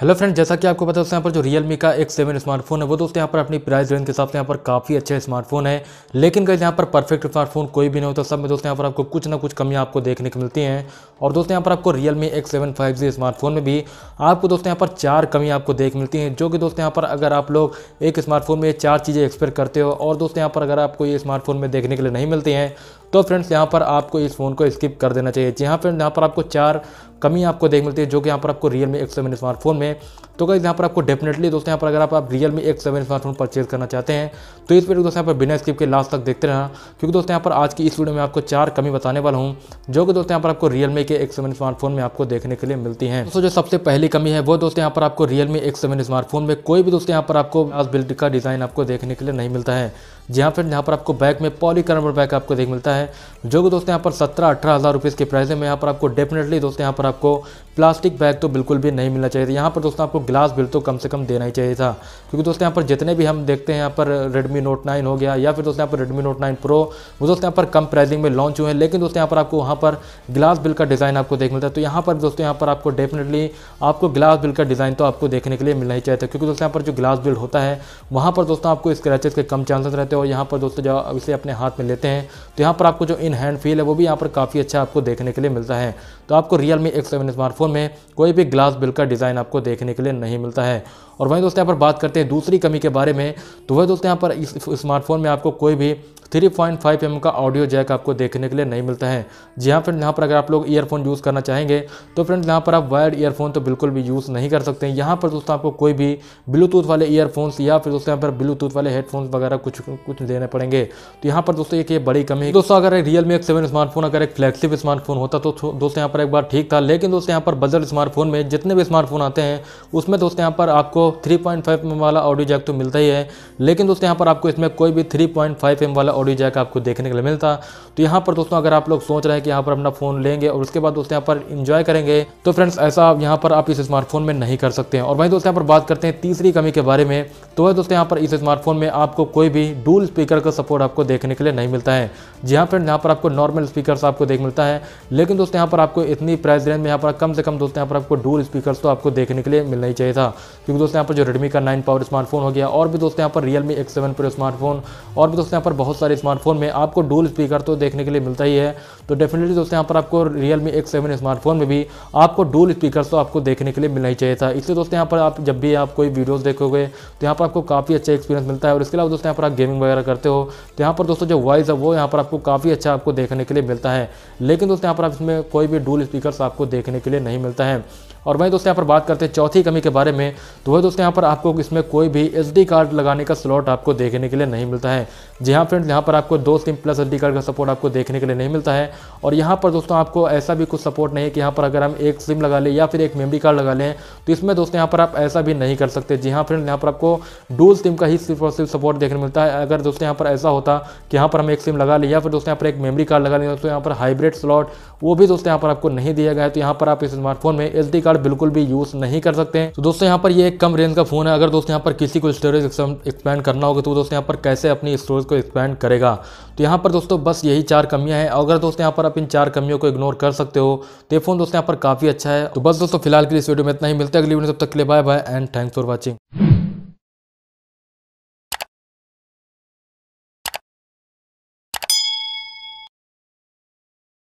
hello friend जैसा कि आपको पता है दोस्तों यहाँ पर जो रियल का एक सेवन स्मार्टफोन है वो दोस्तों यहाँ पर अपनी प्राइस रेंज के हिसाब से यहाँ पर काफ़ी अच्छा स्मार्टफोन है लेकिन कहीं यहाँ पर परफेक्ट स्मार्टफोन कोई भी नहीं होता सब में दोस्तों यहाँ पर आपको कुछ ना कुछ कमियाँ आपको देखने को मिलती हैं और दोस्तों यहाँ पर आपको Realme X seven five G smartphone में भी आपको दोस्तों यहाँ पर चार कमियाँ आपको देख मिलती हैं जो कि दोस्तों यहाँ पर अगर आप लोग एक स्मार्टफोन में चार चीज़ें एक्सपेक्ट करते हो और दोस्तों यहाँ पर अगर आपको ये स्मार्टफोन में देखने के लिए नहीं मिलती हैं तो फ्रेंड्स यहाँ पर आपको इस फ़ोन को स्किप कर देना चाहिए जी हाँ फ्रेंड यहाँ पर आपको चार कमी आपको देख मिलती है जो कि यहाँ पर आपको Realme X seven smartphone में तो कहीं यहाँ पर आपको डेफिनेटली दोस्तों यहाँ पर अगर आप, आप Realme X seven smartphone purchase करना चाहते हैं तो इस वीडियो दोस्तों यहाँ पर बिना स्किप के लास्ट तक देखते रहना क्योंकि दोस्तों यहाँ पर आज की इस वीडियो में आपको चार कमी बताने वाला हूँ जो कि दोस्तों यहाँ पर आपको रियल मी के एक्स सेवन स्मार्टफोन में आपको देखने के लिए मिलती है दोस्तों जो सबसे पहली कमी है वो दोस्तों यहाँ पर आपको रियल मी सेवन स्मार्टफोन में कोई भी दोस्तों यहाँ पर आपको आज बिल्ड का डिज़ाइन आपको देखने के लिए नहीं मिलता है जहाँ फिर यहाँ पर आपको बैक में पॉली बैक आपको देख मिलता है है जो कि दोस्तों यहाँ पर सत्रह अठारह हज़ार रुपीज़ के प्राइस में यहाँ पर आपको डेफिनेटली दोस्तों यहाँ पर आपको प्लास्टिक बैग तो बिल्कुल भी नहीं मिलना चाहिए यहाँ पर दोस्तों आपको ग्लास बिल तो कम से कम देना ही चाहिए था क्योंकि दोस्तों यहाँ पर जितने भी हम देखते हैं यहाँ पर रेडमी नोट नाइन हो गया या फिर दोस्तों यहाँ पर रेडमी नोट नाइन प्रो वो दोस्तों यहाँ पर कम प्राइसिंग में लॉन्च हुए हैं लेकिन दोस्तों यहाँ पर आपको वहाँ पर ग्लास बिल का डिज़ाइन आपको देख मिलता है तो यहाँ पर दोस्तों यहाँ पर आपको डेफिनेटली आपको ग्लास बिल का डिज़ाइन तो आपको देखने के लिए मिलना ही चाहिए था क्योंकि दोस्तों यहाँ पर जो ग्लास बिल होता है वहाँ पर दोस्तों आपको स्क्रैचेस के कम चांसेस रहते हैं और यहाँ पर दोस्तों जब इसे अपने हाथ में लेते हैं तो यहाँ पर आपको जो इन हैंड फील है वो भी यहाँ पर काफ़ी अच्छा आपको देखने के लिए मिलता है तो आपको रियल मी एक्स स्मार्टफोन में कोई भी ग्लास बिल का डिज़ाइन आपको देखने के लिए नहीं मिलता है और वहीं दोस्तों यहाँ पर बात करते हैं दूसरी कमी के बारे में तो वह दोस्तों यहाँ पर इस स्मार्टफोन में आपको कोई भी three point five M audio ऑडियो जैक आपको देखने के लिए नहीं मिलता है जी हाँ फ्रेंड यहाँ पर अगर आप लोग ईयरफोन यूज़ करना चाहेंगे तो फ्रेंड यहाँ पर आप वायर्ड ईयरफोन तो बिल्कुल भी यूज़ नहीं कर सकते हैं यहाँ पर दोस्तों आपको कोई भी ब्लूटूथ वाले ईयरफोन्स या फिर दोस्तों यहाँ पर ब्लूटूथ वाले हेडफोन्स वगैरह कुछ कुछ देने पड़ेंगे तो यहाँ पर दोस्तों एक ये बड़ी कमी है दोस्तों अगर एक रियल मी एक सेवन स्मार्टफोन अगर एक फ्लैक्सिप स्मार्टफोन होता तो दोस्तों यहाँ पर एक बार ठीक था लेकिन दोस्तों यहाँ पर बजट स्मार्टफोन में जितने भी स्मार्टफोन आते हैं उसमें दोस्तों यहाँ पर आपको three point five M audio ऑडियो जैक तो मिलता ही है लेकिन दोस्तों यहाँ पर आपको इसमें कोई भी three point five M audio ऑडियो जैक आपको देखने के लिए मिलता तो यहाँ पर दोस्तों अगर आप लोग सोच रहे हैं कि यहाँ पर अपना फ़ोन लेंगे और उसके बाद दोस्तों यहाँ पर इंजॉय करेंगे तो फ्रेंड्स ऐसा यहाँ पर आप इस स्मार्टफोन में नहीं कर सकते हैं और वहीं दोस्तों यहाँ पर बात करते हैं तीसरी कमी के बारे में तो वह दोस्तों यहाँ पर इस स्मार्टफोन में आपको कोई भी डूल स्पीकर का सपोर्ट आपको देखने के लिए नहीं मिलता है जी हाँ फ्रेंड यहाँ पर आपको नॉर्मल स्पीकर आपको देख मिलता है लेकिन दोस्तों यहाँ पर आपको इतनी प्राइस रेंज में यहाँ पर कम से कम दोस्तों यहाँ पर आपको डूल स्पीकर तो आपको देखने के लिए मिलना ही चाहिए था क्योंकि दोस्तों यहाँ पर जो रेडमी का नाइन पावर स्मार्टफोन हो गया और भी दोस्तों यहाँ पर Realme X seven Pro smartphone और भी दोस्तों यहाँ पर बहुत सारे हर स्मार्टफोन में आपको डूल स्पीकर तो देखने के लिए मिलता ही है तो डेफिनेटली दोस्तों यहाँ पर आपको Realme X seven smartphone में भी आपको डूल स्पीकर तो आपको देखने के लिए मिलना ही चाहिए था इसलिए दोस्तों यहाँ पर आप जब भी आप कोई वीडियोज़ देखोगे तो यहाँ पर आपको काफ़ी अच्छा एक्सपीरियंस मिलता है और इसके अलावा दोस्तों यहाँ पर आप गेमिंग वगैरह करते हो तो यहाँ पर दोस्तों जो वॉइस है वो यहाँ पर आपको काफ़ी अच्छा आपको देखने के लिए मिलता है लेकिन दोस्तों यहाँ पर आप इसमें कोई भी डूल स्पीकर आपको देखने के लिए नहीं मिलता है और वहीं दोस्तों यहाँ पर बात करते हैं चौथी कमी के बारे में तो वही दोस्तों यहाँ पर आपको इसमें कोई भी एस कार्ड लगाने का स्लॉट आपको देखने के लिए नहीं मिलता है जी हाँ फ्रेंड्स यहाँ पर आपको दो सिम प्लस एस कार्ड का सपोर्ट आपको देखने के लिए नहीं मिलता है और यहाँ पर दोस्तों आपको ऐसा भी कुछ सपोर्ट नहीं है कि यहाँ पर अगर हम एक सिम लगा लें या फिर एक मेमरी कार्ड लगा लें तो इसमें दोस्तों यहाँ पर आप ऐसा भी नहीं कर सकते जी हाँ फ्रेंड यहाँ पर आपको डूल सिम का ही सिर्फ और सिर्फ सपोर्ट देखने मिलता है अगर दोस्तों यहाँ पर ऐसा होता कि यहाँ पर हम एक सिम लगा लें या फिर दोस्तों यहाँ पर एक मेमरी कार्ड लगा लें दोस्तों यहाँ पर हाइब्रिड स्लॉट वो भी दोस्तों यहाँ पर आपको नहीं दिया गया है तो यहाँ पर आप इस स्मार्टफोन में एस कार्ड कार्ड बिल्कुल भी यूज नहीं कर सकते हैं तो दोस्तों यहाँ पर ये एक कम रेंज का फोन है अगर दोस्तों यहाँ पर किसी को स्टोरेज एक्सपेंड करना होगा तो दोस्तों यहाँ पर कैसे अपनी स्टोरेज को एक्सपेंड करेगा तो यहाँ पर दोस्तों बस यही चार कमियां हैं अगर दोस्तों यहाँ पर आप इन चार कमियों को इग्नोर कर सकते हो तो फोन दोस्तों यहाँ पर काफी अच्छा है तो बस दोस्तों फिलहाल के लिए इस वीडियो में इतना ही मिलता है अगली वीडियो तब तक के लिए bye bye and thanks for watching